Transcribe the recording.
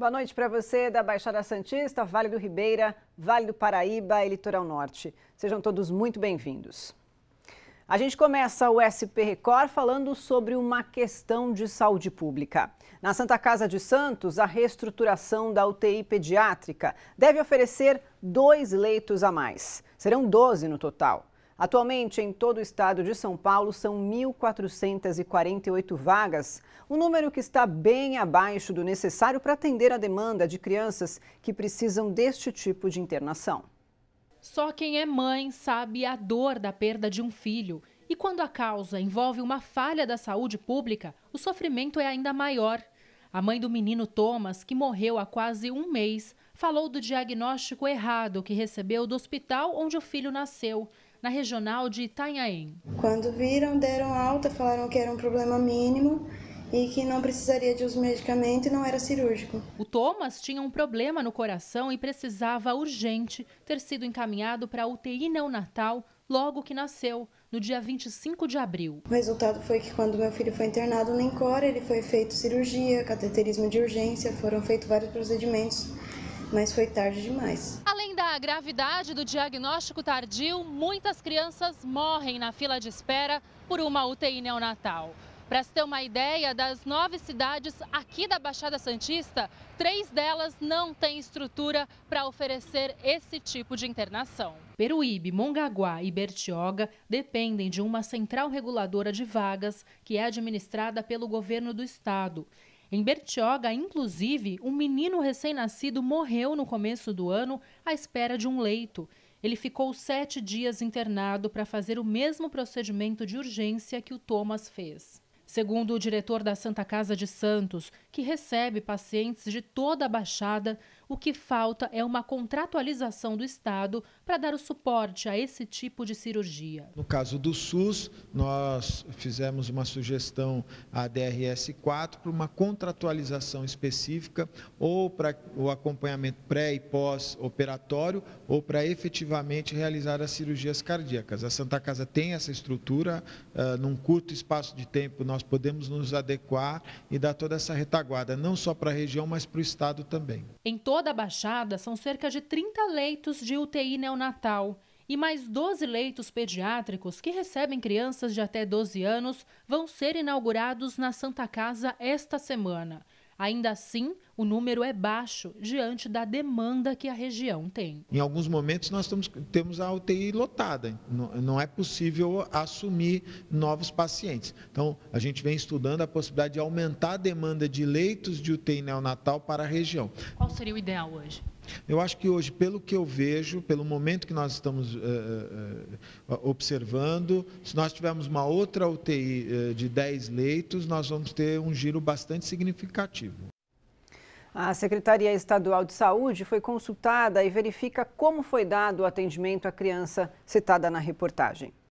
Boa noite para você da Baixada Santista, Vale do Ribeira, Vale do Paraíba e Litoral Norte. Sejam todos muito bem-vindos. A gente começa o SP Record falando sobre uma questão de saúde pública. Na Santa Casa de Santos, a reestruturação da UTI pediátrica deve oferecer dois leitos a mais. Serão 12 no total. Atualmente, em todo o estado de São Paulo, são 1.448 vagas, um número que está bem abaixo do necessário para atender a demanda de crianças que precisam deste tipo de internação. Só quem é mãe sabe a dor da perda de um filho. E quando a causa envolve uma falha da saúde pública, o sofrimento é ainda maior. A mãe do menino Thomas, que morreu há quase um mês, falou do diagnóstico errado que recebeu do hospital onde o filho nasceu na regional de Itanhaém. Quando viram, deram alta, falaram que era um problema mínimo e que não precisaria de uso medicamento e não era cirúrgico. O Thomas tinha um problema no coração e precisava urgente ter sido encaminhado para a UTI neonatal logo que nasceu, no dia 25 de abril. O resultado foi que quando meu filho foi internado no Incora, ele foi feito cirurgia, cateterismo de urgência, foram feitos vários procedimentos, mas foi tarde demais da gravidade do diagnóstico tardio, muitas crianças morrem na fila de espera por uma UTI neonatal. Para se ter uma ideia, das nove cidades aqui da Baixada Santista, três delas não têm estrutura para oferecer esse tipo de internação. Peruíbe, Mongaguá e Bertioga dependem de uma central reguladora de vagas que é administrada pelo governo do estado. Em Bertioga, inclusive, um menino recém-nascido morreu no começo do ano à espera de um leito. Ele ficou sete dias internado para fazer o mesmo procedimento de urgência que o Thomas fez. Segundo o diretor da Santa Casa de Santos, que recebe pacientes de toda a Baixada, o que falta é uma contratualização do Estado para dar o suporte a esse tipo de cirurgia. No caso do SUS, nós fizemos uma sugestão à DRS 4 para uma contratualização específica ou para o acompanhamento pré e pós-operatório ou para efetivamente realizar as cirurgias cardíacas. A Santa Casa tem essa estrutura, num curto espaço de tempo nós podemos nos adequar e dar toda essa retaguarda, não só para a região, mas para o Estado também. Em toda a Baixada são cerca de 30 leitos de UTI neonatal e mais 12 leitos pediátricos que recebem crianças de até 12 anos vão ser inaugurados na Santa Casa esta semana. Ainda assim, o número é baixo diante da demanda que a região tem. Em alguns momentos, nós estamos, temos a UTI lotada, não, não é possível assumir novos pacientes. Então, a gente vem estudando a possibilidade de aumentar a demanda de leitos de UTI neonatal para a região. Qual seria o ideal hoje? Eu acho que hoje, pelo que eu vejo, pelo momento que nós estamos uh, uh, observando, se nós tivermos uma outra UTI uh, de 10 leitos, nós vamos ter um giro bastante significativo. A Secretaria Estadual de Saúde foi consultada e verifica como foi dado o atendimento à criança citada na reportagem.